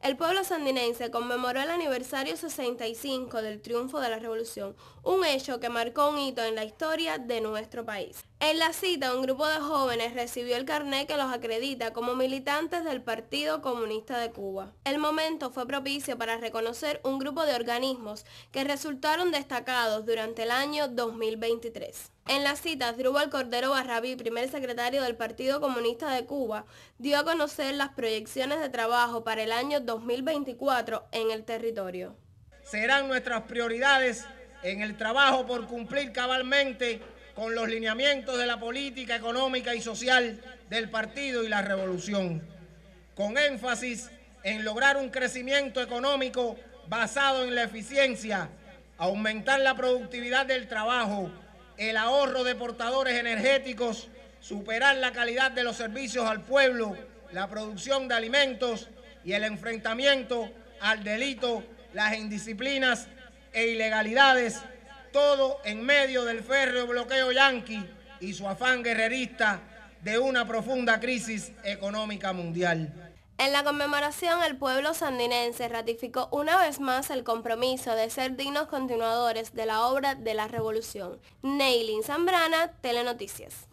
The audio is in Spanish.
El pueblo sandinense conmemoró el aniversario 65 del triunfo de la revolución, un hecho que marcó un hito en la historia de nuestro país. En la cita, un grupo de jóvenes recibió el carnet que los acredita como militantes del Partido Comunista de Cuba. El momento fue propicio para reconocer un grupo de organismos que resultaron destacados durante el año 2023. En la cita, Drúbal Cordero Barrabí, primer secretario del Partido Comunista de Cuba, dio a conocer las proyecciones de trabajo para el año 2024 en el territorio. Serán nuestras prioridades en el trabajo por cumplir cabalmente con los lineamientos de la política económica y social del partido y la revolución, con énfasis en lograr un crecimiento económico basado en la eficiencia, aumentar la productividad del trabajo, el ahorro de portadores energéticos, superar la calidad de los servicios al pueblo, la producción de alimentos y el enfrentamiento al delito, las indisciplinas e ilegalidades, todo en medio del férreo bloqueo yanqui y su afán guerrerista de una profunda crisis económica mundial. En la conmemoración, el pueblo sandinense ratificó una vez más el compromiso de ser dignos continuadores de la obra de la revolución. Neilin Zambrana, Telenoticias.